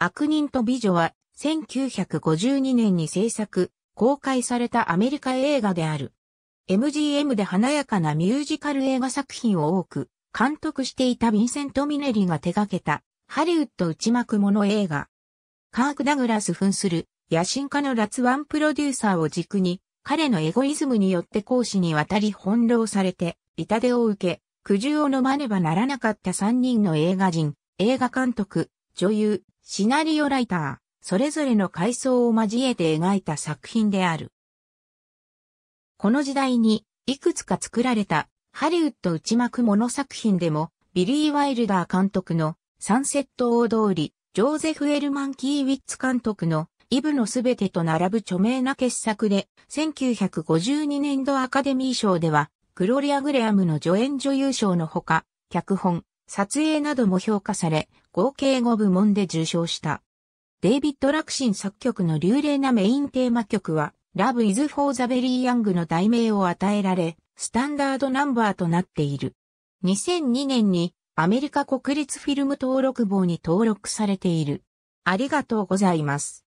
悪人と美女は、1952年に制作、公開されたアメリカ映画である。MGM で華やかなミュージカル映画作品を多く、監督していたヴィンセント・ミネリが手掛けた、ハリウッド内幕もの映画。カーク・ダグラス扮する、野心家のラツワンプロデューサーを軸に、彼のエゴイズムによって講師にわたり翻弄されて、痛手を受け、苦渋を飲まねばならなかった3人の映画人、映画監督、女優、シナリオライター、それぞれの階層を交えて描いた作品である。この時代に、いくつか作られた、ハリウッド内幕もの作品でも、ビリー・ワイルダー監督の、サンセット大通り、ジョーゼフ・エルマン・キーウィッツ監督の、イブのすべてと並ぶ著名な傑作で、1952年度アカデミー賞では、グロリア・グレアムの助演女優賞のほか、脚本、撮影なども評価され、合計5部門で受賞した。デイビッド・ラクシン作曲の流麗なメインテーマ曲は、Love is for the very young の題名を与えられ、スタンダードナンバーとなっている。2002年にアメリカ国立フィルム登録簿に登録されている。ありがとうございます。